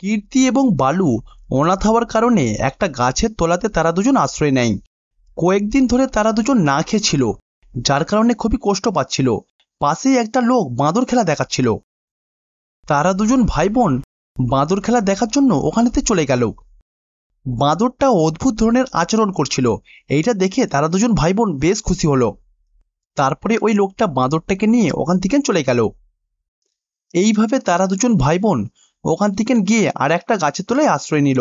কীর্তি এবং বালু অনাথ হওয়ার কারণে একটা গাছের তোলাতে তারা দুজন আশ্রয় নেয় কয়েকদিন ধরে তারা দুজন না খেয়েছিল যার কারণে খুবই কষ্ট পাচ্ছিল পাশেই একটা লোক বাঁদর খেলা দেখাচ্ছিল তারা দুজন ভাই বোন বাঁদর খেলা দেখার জন্য ওখানেতে চলে গেল বাঁদরটা অদ্ভুত ধরনের আচরণ করছিল এইটা দেখে তারা দুজন ভাই বোন বেশ খুশি হল তারপরে ওই লোকটা বাঁদরটাকে নিয়ে ওখান থেকে চলে গেল এইভাবে তারা দুজন ভাই বোন ওখান থেকে গিয়ে আর একটা গাছের তলায় আশ্রয় নিল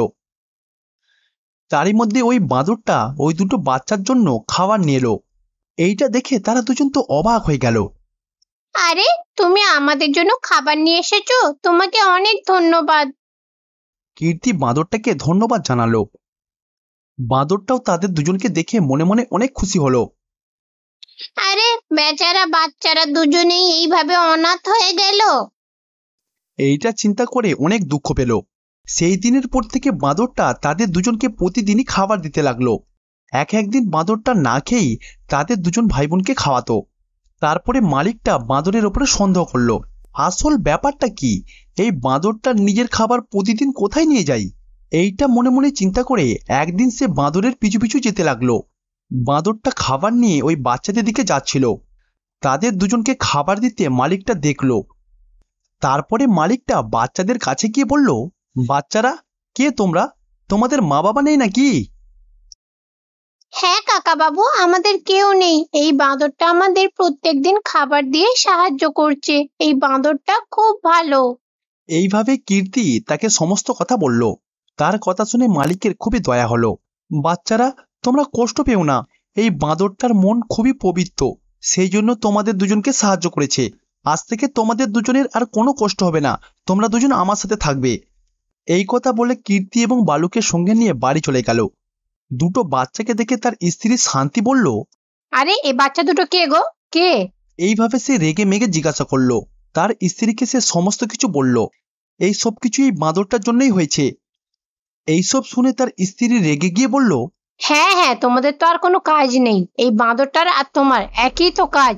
তারই মধ্যে ওই বাঁদরটা ওই দুটো বাচ্চার জন্য খাবার নিয়ে এলো এইটা দেখে তারা দুজন তো অবাক হয়ে গেল আরে তুমি আমাদের জন্য খাবার নিয়ে এসেছো তোমাকে অনেক ধন্যবাদ কীর্তি বাঁদরটাকে ধন্যবাদ জানালো বাঁদরটাও তাদের দুজনকে দেখে মনে মনে অনেক খুশি হলো আরে বেচারা বাচ্চারা দুজনেই এইভাবে অনাথ হয়ে গেল এইটা চিন্তা করে অনেক দুঃখ পেল সেই দিনের পর থেকে বাঁদরটা তাদের দুজনকে প্রতিদিনই খাবার দিতে লাগলো এক একদিন বাঁদরটা না খেয়েই তাদের দুজন ভাই বোনকে খাওয়াতো তারপরে মালিকটা বাঁদরের ওপরে সন্দেহ করলো আসল ব্যাপারটা কি এই বাঁদরটার নিজের খাবার প্রতিদিন কোথায় নিয়ে যায় এইটা মনে মনে চিন্তা করে একদিন সে বাঁদরের পিছু পিছু যেতে লাগলো বাঁদরটা খাবার নিয়ে ওই বাচ্চাদের দিকে যাচ্ছিল তাদের দুজনকে খাবার দিতে মালিকটা দেখলো তারপরে মালিকটা বাচ্চাদের কাছে গিয়ে বলল বাচ্চারা কে তোমরা তোমাদের মা বাবা নেই নাকি হ্যাঁ কাকা বাবু আমাদের কেউ নেই এই বাঁদরটা আমাদের প্রত্যেকদিন খাবার দিয়ে সাহায্য করছে এই বাঁদরটা খুব ভালো এইভাবে কীর্তি তাকে সমস্ত কথা বলল তার কথা শুনে মালিকের খুবই দয়া হলো বাচ্চারা তোমরা কষ্ট পেও না এই বাঁদরটার মন খুবই পবিত্র সেই জন্য তোমাদের দুজনকে সাহায্য করেছে আজ থেকে তোমাদের দুজনের আর কোনো কষ্ট হবে না তোমরা দুজন আমার সাথে থাকবে এই কথা বলে কীর্তি এবং বালুকে সঙ্গে নিয়ে বাড়ি চলে গেল দুটো বাচ্চাকে দেখে তার স্ত্রী শান্তি বলল আরে এ বাচ্চা দুটো কে গো কে এইভাবে সে রেগে মেগে জিজ্ঞাসা করলো তার স্ত্রীকে সে সমস্ত কিছু বলল এই সব কিছু এই বাঁদরটার জন্যই হয়েছে এইসব শুনে তার স্ত্রী রেগে গিয়ে বলল হ্যাঁ হ্যাঁ তোমাদের তো আর কোনো কাজ নেই এই বাঁদরটার আর তোমার একই তো কাজ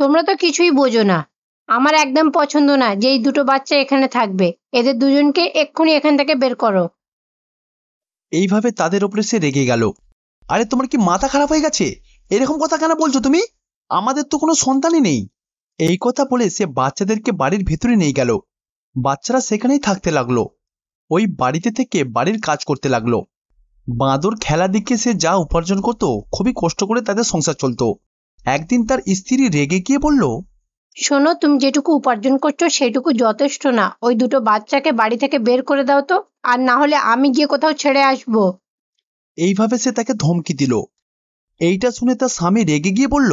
তোমরা তো কিছুই বোঝো না আমার একদম পছন্দ না যে এই দুটো বাচ্চা এখানে থাকবে এদের দুজনকে এক্ষুনি এখান থেকে বের করো এইভাবে তাদের ওপরে সে রেগে গেল আরে তোমার কি মাথা খারাপ হয়ে গেছে এরকম কথা কেন বলছো তুমি আমাদের তো কোনো সন্তানই নেই এই কথা বলে সে বাচ্চাদেরকে বাড়ির ভেতরে নিয়ে গেল বাচ্চারা সেখানেই থাকতে লাগলো ওই বাড়িতে থেকে বাড়ির কাজ করতে লাগলো বাঁদর খেলা দেখে সে যা উপার্জন করত খুবই কষ্ট করে তাদের সংসার চলত একদিন তার স্ত্রী রেগে গিয়ে বলল শোনো তুমি যেটুকু উপার্জন করছো সেটুকু যথেষ্ট না ওই দুটো বাচ্চাকে বাড়ি থেকে বের করে দাও তো আর না হলে আমি গিয়ে কোথাও ছেড়ে আসব এইভাবে সে তাকে ধমকি দিল এইটা শুনে তার স্বামী রেগে গিয়ে বলল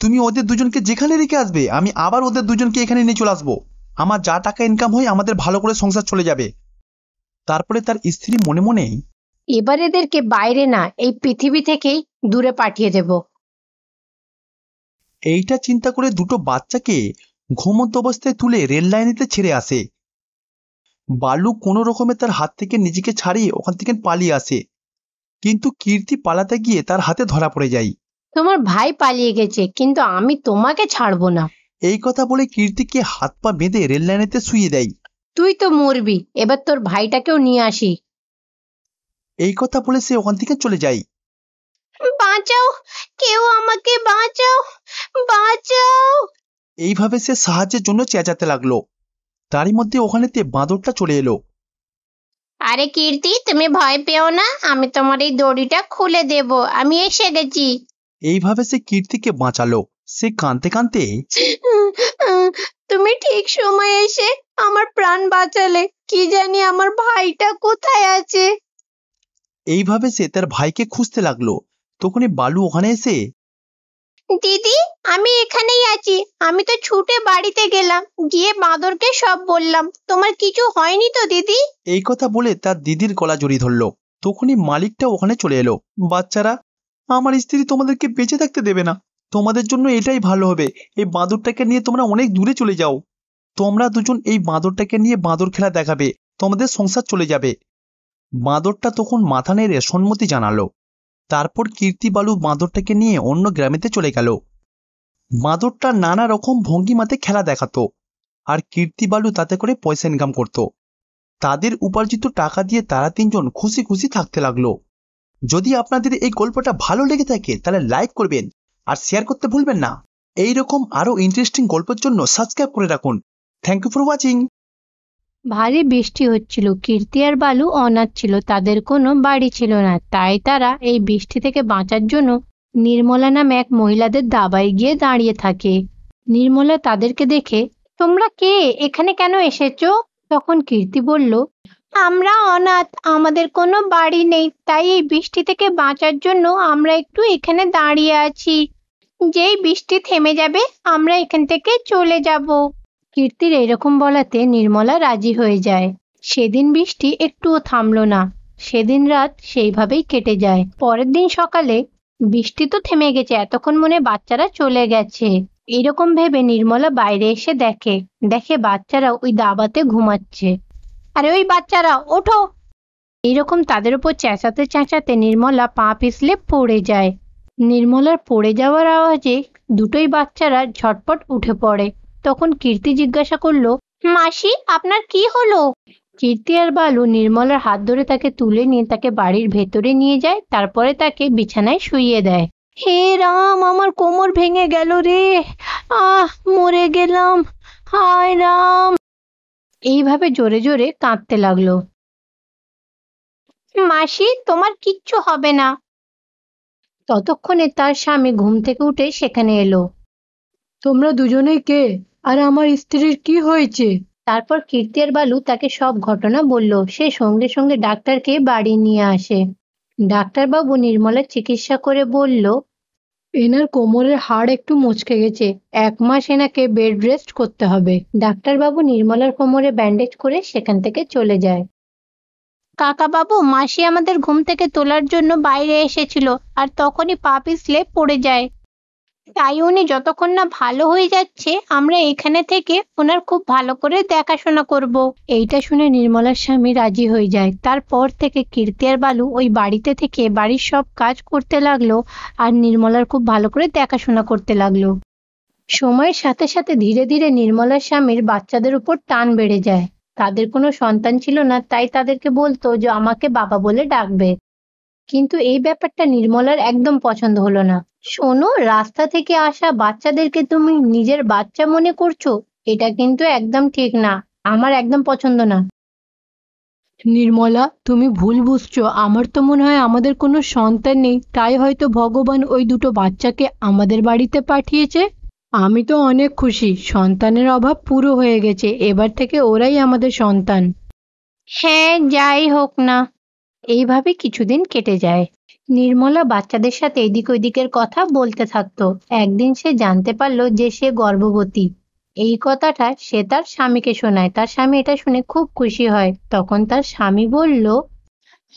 তুমি ওদের দুজনকে যেখানে রেখে আসবে আমি আবার ওদের দুজনকে এখানে নিয়ে চলে আসবো আমার যা টাকা ইনকাম হয় আমাদের ভালো করে সংসার চলে যাবে তারপরে তার স্ত্রী মনে মনেই এবার এদেরকে বাইরে না এই পৃথিবী থেকেই দূরে পাঠিয়ে দেবো এইটা চিন্তা করে দুটো বাচ্চাকে ঘুমন্ত অবস্থায় তুলে রেল লাইনেতে ছেড়ে আসে বালু কোনো রকমে তার হাত থেকে নিজেকে ছাড়িয়ে ওখান থেকে পালিয়ে আসে কিন্তু কীর্তি পালাতে গিয়ে তার হাতে ধরা পড়ে যাই তোমার ভাই পালিয়ে গেছে কিন্তু আমি তোমাকে ছাড়বো না এই কথা বলে কীর্তিকে হাত পা বেঁধে রেল লাইনেতে শুয়ে দেয় তুই তো মরবি এবার তোর ভাইটাকেও নিয়ে আসি এই কথা বলে সে ওখান থেকে চলে যায় বাঁচাও কেউ আমাকে বাঁচাও বাঁচাও এইভাবে সে সাহায্যের জন্য চেঁচাতে লাগলো তারই মধ্যে ওখানেতে বাঁদরটা চলে এলো আরে কীর্তি তুমি ভয় পেও না আমি তোমার এই দড়িটা খুলে দেব আমি এসে গেছি এইভাবে সে কীর্তিকে বাঁচালো সে কাঁদতে কাঁদতে তুমি ঠিক সময় এসে আমার প্রাণ বাঁচালে কি জানি আমার ভাইটা কোথায় আছে এইভাবে সে তার ভাইকে খুঁজতে লাগলো তখনই বালু ওখানে এসে দিদি আমি এখানেই আছি আমি তো ছুটে বাড়িতে গেলাম গিয়ে বাঁদরকে সব বললাম তোমার কিছু হয়নি তো দিদি এই কথা বলে তার দিদির গলা জড়িয়ে ধরলো তখনই মালিকটা ওখানে চলে এলো বাচ্চারা আমার স্ত্রী তোমাদেরকে বেঁচে থাকতে দেবে না তোমাদের জন্য এটাই ভালো হবে এই বাঁদরটাকে নিয়ে তোমরা অনেক দূরে চলে যাও তোমরা দুজন এই বাঁদরটাকে নিয়ে বাঁদর খেলা দেখাবে তোমাদের সংসার চলে যাবে বাঁদরটা তখন মাথা নেড়ে সম্মতি জানালো তারপর কীর্তি বালু বাঁদরটাকে নিয়ে অন্য গ্রামেতে চলে গেল বাঁদরটা নানা রকম ভঙ্গিমাতে খেলা দেখাতো আর কীর্তি বালু তাতে করে পয়সা ইনকাম করত তাদের উপার্জিত টাকা দিয়ে তারা তিনজন খুশি খুশি থাকতে লাগলো যদি আপনাদের এই গল্পটা ভালো লেগে থাকে তাহলে লাইক করবেন আর শেয়ার করতে ভুলবেন না এইরকম আরও ইন্টারেস্টিং গল্পের জন্য সাবস্ক্রাইব করে রাখুন থ্যাংক ইউ ফর ওয়াচিং ভারী বৃষ্টি হচ্ছিল কীর্তি আর বালু অনাথ ছিল তাদের কোনো বাড়ি ছিল না তাই তারা এই বৃষ্টি থেকে বাঁচার জন্য নির্মলা নাম এক মহিলাদের দাবায় গিয়ে দাঁড়িয়ে থাকে নির্মলা তাদেরকে দেখে তোমরা কে এখানে কেন এসেছো তখন কীর্তি বলল আমরা অনাথ আমাদের কোনো বাড়ি নেই তাই এই বৃষ্টি থেকে বাঁচার জন্য আমরা একটু এখানে দাঁড়িয়ে আছি যেই বৃষ্টি থেমে যাবে আমরা এখান থেকে চলে যাব কীর্তির এরকম বলাতে নির্মলা রাজি হয়ে যায় সেদিন বৃষ্টি একটুও থামল না সেদিন রাত সেইভাবেই কেটে যায় পরের দিন সকালে বৃষ্টি তো থেমে গেছে এতক্ষণ মনে বাচ্চারা চলে গেছে এরকম ভেবে নির্মলা বাইরে এসে দেখে দেখে বাচ্চারা ওই দাবাতে ঘুমাচ্ছে আরে ওই বাচ্চারা ওঠো এইরকম তাদের উপর চেঁচাতে চেঁচাতে নির্মলা পা পিছলে পড়ে যায় নির্মলার পড়ে যাওয়ার আওয়াজে দুটোই বাচ্চারা ঝটপট উঠে পড়ে তখন কীর্তি জিজ্ঞাসা করলো মাসি আপনার কি হলো কীর্তি আর বালু নির্মলার হাত ধরে তাকে তুলে নিয়ে তাকে বাড়ির ভেতরে নিয়ে যায় তারপরে তাকে বিছানায় শুইয়ে দেয় হে রাম আমার কোমর ভেঙে গেল রে আহ মরে গেলাম হায় রাম এইভাবে জোরে জোরে কাঁদতে লাগলো মাসি তোমার কিচ্ছু হবে না ততক্ষণে তার স্বামী ঘুম থেকে উঠে সেখানে এলো তোমরা দুজনেই কে আর আমার স্ত্রীর কি হয়েছে তারপর কীর্তি আর বালু তাকে সব ঘটনা বলল সে সঙ্গে সঙ্গে ডাক্তারকে বাড়ি নিয়ে আসে ডাক্তারবাবু নির্মলার চিকিৎসা করে বলল এনার কোমরের হাড় একটু মুচকে গেছে এক মাস এনাকে বেড রেস্ট করতে হবে ডাক্তারবাবু নির্মলার কোমরে ব্যান্ডেজ করে সেখান থেকে চলে যায় কাকাবাবু মাসি আমাদের ঘুম থেকে তোলার জন্য বাইরে এসেছিল আর তখনই পা পিছলে পড়ে যায় তাই উনি যতক্ষণ না ভালো হয়ে যাচ্ছে আমরা এখানে থেকে ওনার খুব ভালো করে দেখাশোনা করব। এইটা শুনে নির্মলার স্বামী রাজি হয়ে যায় তারপর থেকে কীর্তি আর বালু ওই বাড়িতে থেকে বাড়ির সব কাজ করতে লাগলো আর নির্মলার খুব ভালো করে দেখাশোনা করতে লাগলো সময়ের সাথে সাথে ধীরে ধীরে নির্মলার স্বামীর বাচ্চাদের উপর টান বেড়ে যায় তাদের কোনো সন্তান ছিল না তাই তাদেরকে বলতো যে আমাকে বাবা বলে ডাকবে কিন্তু এই ব্যাপারটা নির্মলার একদম পছন্দ হলো না শোনো রাস্তা থেকে আসা বাচ্চাদেরকে তুমি নিজের বাচ্চা মনে করছো এটা কিন্তু একদম ঠিক না আমার একদম পছন্দ না নির্মলা তুমি ভুল বুঝছো আমার তো মনে হয় আমাদের কোনো সন্তান নেই তাই হয়তো ভগবান ওই দুটো বাচ্চাকে আমাদের বাড়িতে পাঠিয়েছে আমি তো অনেক খুশি সন্তানের অভাব পুরো হয়ে গেছে এবার থেকে ওরাই আমাদের সন্তান হ্যাঁ যাই হোক না এইভাবে কিছুদিন কেটে যায় নির্মলা বাচ্চাদের সাথে এদিক ওদিকের কথা বলতে থাকত একদিন সে জানতে পারল যে সে গর্ভবতী এই কথাটা সে তার স্বামীকে শোনায় তার স্বামী এটা শুনে খুব খুশি হয় তখন তার স্বামী বলল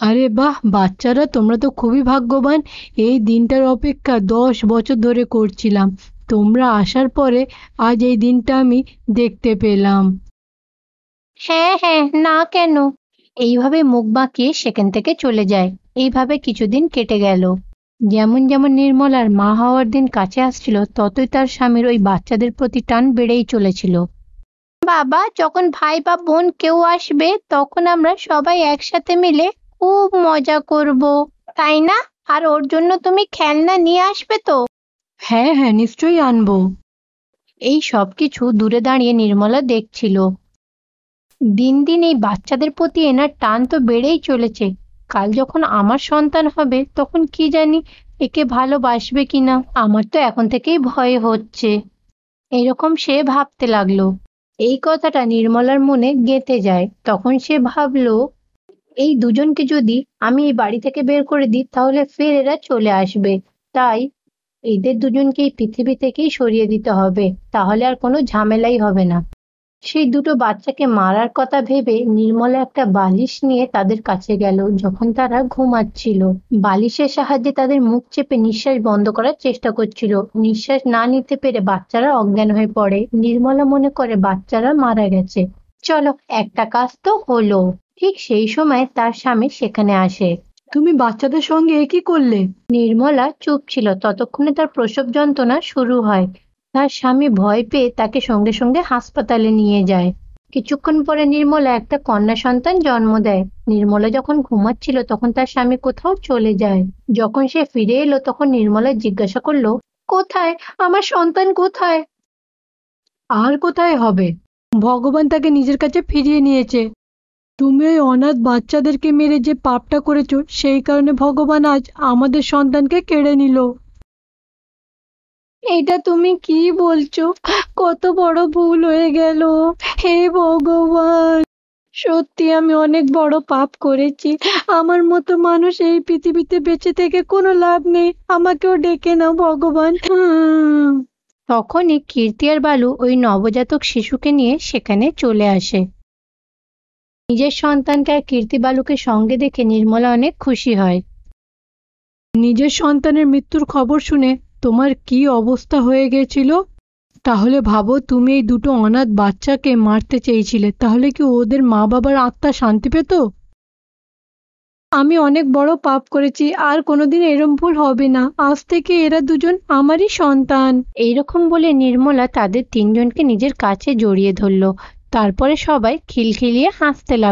আরে বাহ বাচ্চারা তোমরা তো খুবই ভাগ্যবান এই দিনটার অপেক্ষা দশ বছর ধরে করছিলাম তোমরা আসার পরে আজ এই দিনটা আমি দেখতে পেলাম হ্যাঁ হ্যাঁ না কেন এইভাবে মুখ বাঁকিয়ে সেখান থেকে চলে যায় এইভাবে কিছুদিন কেটে গেল যেমন যেমন নির্মলার মা হওয়ার দিন কাছে আসছিল ততই তার স্বামীর ওই বাচ্চাদের প্রতি টান বেড়েই চলেছিল বাবা যখন ভাই বা বোন কেউ আসবে তখন আমরা সবাই একসাথে মিলে খুব মজা করব তাই না আর ওর জন্য তুমি খেলনা নিয়ে আসবে তো হ্যাঁ হ্যাঁ নিশ্চয়ই আনবো এই সব কিছু দূরে দাঁড়িয়ে নির্মলা দেখছিল দিন দিন এই বাচ্চাদের প্রতি এনার টান তো বেড়েই চলেছে কাল যখন আমার সন্তান হবে তখন কি জানি একে ভালোবাসবে কিনা আমার তো এখন থেকেই ভয় হচ্ছে এরকম সে ভাবতে লাগলো এই কথাটা নির্মলার মনে গেঁথে যায় তখন সে ভাবলো এই দুজনকে যদি আমি এই বাড়ি থেকে বের করে দিই তাহলে ফের এরা চলে আসবে তাই এদের দুজনকে এই পৃথিবী থেকেই সরিয়ে দিতে হবে তাহলে আর কোনো ঝামেলাই হবে না সেই দুটো বাচ্চাকে মারার কথা ভেবে নির্মলা একটা বালিশ নিয়ে তাদের কাছে গেল যখন তারা ঘুমাচ্ছিল বালিশের সাহায্যে তাদের মুখ চেপে নিঃশ্বাস বন্ধ করার চেষ্টা করছিল নিঃশ্বাস না নিতে পেরে বাচ্চারা অজ্ঞান হয়ে পড়ে নির্মলা মনে করে বাচ্চারা মারা গেছে চলো একটা কাজ তো হলো ঠিক সেই সময় তার স্বামী সেখানে আসে তুমি বাচ্চাদের সঙ্গে কি করলে নির্মলা চুপ ছিল ততক্ষণে তার প্রসব যন্ত্রণা শুরু হয় তার স্বামী ভয় পেয়ে তাকে সঙ্গে সঙ্গে হাসপাতালে নিয়ে যায় কিছুক্ষণ পরে নির্মলা একটা কন্যা সন্তান জন্ম দেয় নির্মলা যখন ঘুমাচ্ছিল তখন তার স্বামী কোথাও চলে যায় যখন সে ফিরে এলো তখন নির্মলা জিজ্ঞাসা করলো কোথায় আমার সন্তান কোথায় আর কোথায় হবে ভগবান তাকে নিজের কাছে ফিরিয়ে নিয়েছে তুমি ওই অনাথ বাচ্চাদেরকে মেরে যে পাপটা করেছো সেই কারণে ভগবান আজ আমাদের সন্তানকে কেড়ে নিল এটা তুমি কি বলছো কত বড় ভুল হয়ে গেল হে ভগবান সত্যি আমি অনেক বড় পাপ করেছি আমার মতো মানুষ এই পৃথিবীতে বেঁচে থেকে কোনো লাভ নেই আমাকেও ডেকে নাও ভগবান তখনই কীর্তি আর বালু ওই নবজাতক শিশুকে নিয়ে সেখানে চলে আসে নিজের সন্তানকে আর কীর্তি বালুকে সঙ্গে দেখে নির্মলা অনেক খুশি হয় নিজের সন্তানের মৃত্যুর খবর শুনে তোমার কি অবস্থা হয়ে গেছিল তাহলে ভাবো তুমি এই দুটো অনাথ বাচ্চাকে মারতে চেয়েছিলে তাহলে কি ওদের মা বাবার আত্মা শান্তি পেত আমি অনেক বড় পাপ করেছি আর কোনোদিন এরম ভুল হবে না আজ থেকে এরা দুজন আমারই সন্তান এইরকম বলে নির্মলা তাদের তিনজনকে নিজের কাছে জড়িয়ে ধরল তারপরে সবাই খিলখিলিয়ে হাসতে লাগলো